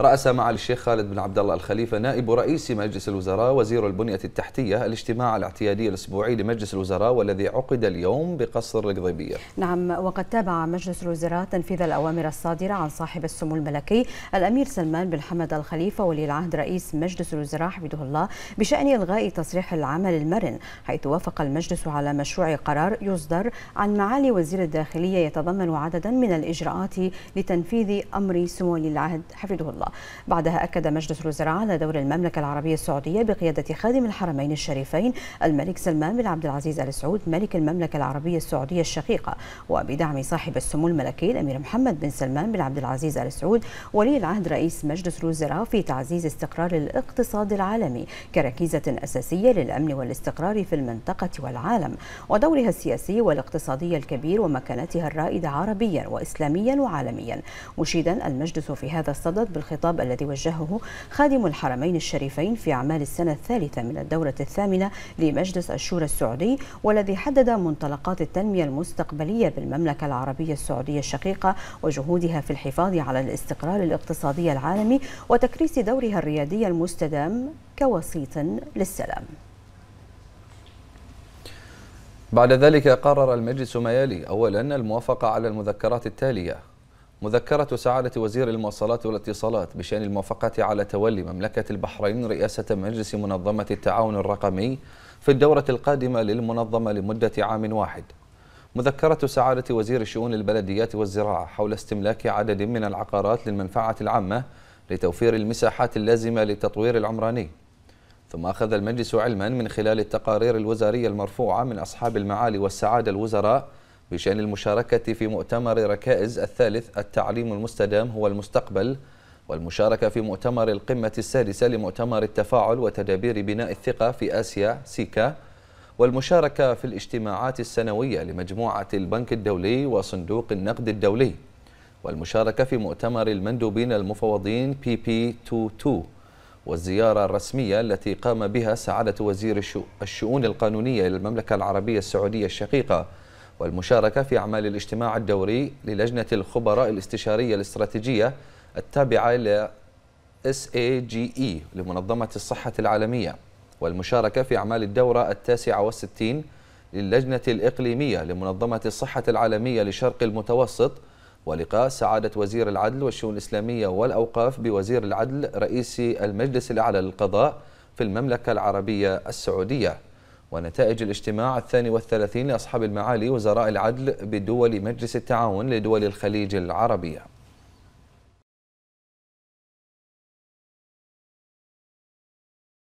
رأس معالي الشيخ خالد بن عبد الله الخليفة نائب رئيس مجلس الوزراء وزير البنية التحتية الاجتماع الاعتيادي الأسبوعي لمجلس الوزراء والذي عقد اليوم بقصر القضيبية نعم وقد تابع مجلس الوزراء تنفيذ الأوامر الصادرة عن صاحب السمو الملكي الأمير سلمان بن حمد الخليفة ولي العهد رئيس مجلس الوزراء حفظه الله بشأن إلغاء تصريح العمل المرن حيث وافق المجلس على مشروع قرار يصدر عن معالي وزير الداخلية يتضمن عددا من الإجراءات لتنفيذ أمر سمو ولي العهد حفظه الله الرقابة بعدها أكد مجلس الوزراء على دور المملكة العربية السعودية بقيادة خادم الحرمين الشريفين الملك سلمان بن عبد العزيز آل سعود ملك المملكة العربية السعودية الشقيقة وبدعم صاحب السمو الملكي الأمير محمد بن سلمان بن عبد العزيز آل سعود ولي العهد رئيس مجلس الوزراء في تعزيز استقرار الاقتصاد العالمي كركيزة أساسية للأمن والاستقرار في المنطقة والعالم ودورها السياسي والاقتصادي الكبير ومكانتها الرائدة عربيا وإسلاميا وعالميا مشيدا المجلس في هذا الصدد بالخطاب الخطاب الذي وجهه خادم الحرمين الشريفين في أعمال السنة الثالثة من الدورة الثامنة لمجلس الشورى السعودي والذي حدد منطلقات التنمية المستقبلية بالمملكة العربية السعودية الشقيقة وجهودها في الحفاظ على الاستقرار الاقتصادي العالمي وتكريس دورها الريادي المستدام كوسيط للسلام بعد ذلك قرر المجلس ما يلي أولا الموافقة على المذكرات التالية مذكرة سعادة وزير المواصلات والاتصالات بشأن الموافقة على تولي مملكة البحرين رئاسة مجلس منظمة التعاون الرقمي في الدورة القادمة للمنظمة لمدة عام واحد مذكرة سعادة وزير الشؤون البلديات والزراعة حول استملاك عدد من العقارات للمنفعة العامة لتوفير المساحات اللازمة للتطوير العمراني ثم أخذ المجلس علما من خلال التقارير الوزارية المرفوعة من أصحاب المعالي والسعادة الوزراء بشأن المشاركة في مؤتمر ركائز الثالث التعليم المستدام هو المستقبل والمشاركة في مؤتمر القمة السادسة لمؤتمر التفاعل وتدابير بناء الثقة في آسيا سيكا والمشاركة في الاجتماعات السنوية لمجموعة البنك الدولي وصندوق النقد الدولي والمشاركة في مؤتمر المندوبين المفوضين بي بي 22 والزيارة الرسمية التي قام بها سعادة وزير الشؤون القانونية للمملكة العربية السعودية الشقيقة والمشاركة في أعمال الاجتماع الدوري للجنة الخبراء الاستشارية الاستراتيجية التابعة ل SAGE لمنظمة الصحة العالمية والمشاركة في أعمال الدورة التاسعة والستين للجنة الإقليمية لمنظمة الصحة العالمية لشرق المتوسط ولقاء سعادة وزير العدل والشؤون الإسلامية والأوقاف بوزير العدل رئيس المجلس الأعلى للقضاء في المملكة العربية السعودية ونتائج الاجتماع الثاني والثلاثين لأصحاب المعالي وزراء العدل بدول مجلس التعاون لدول الخليج العربية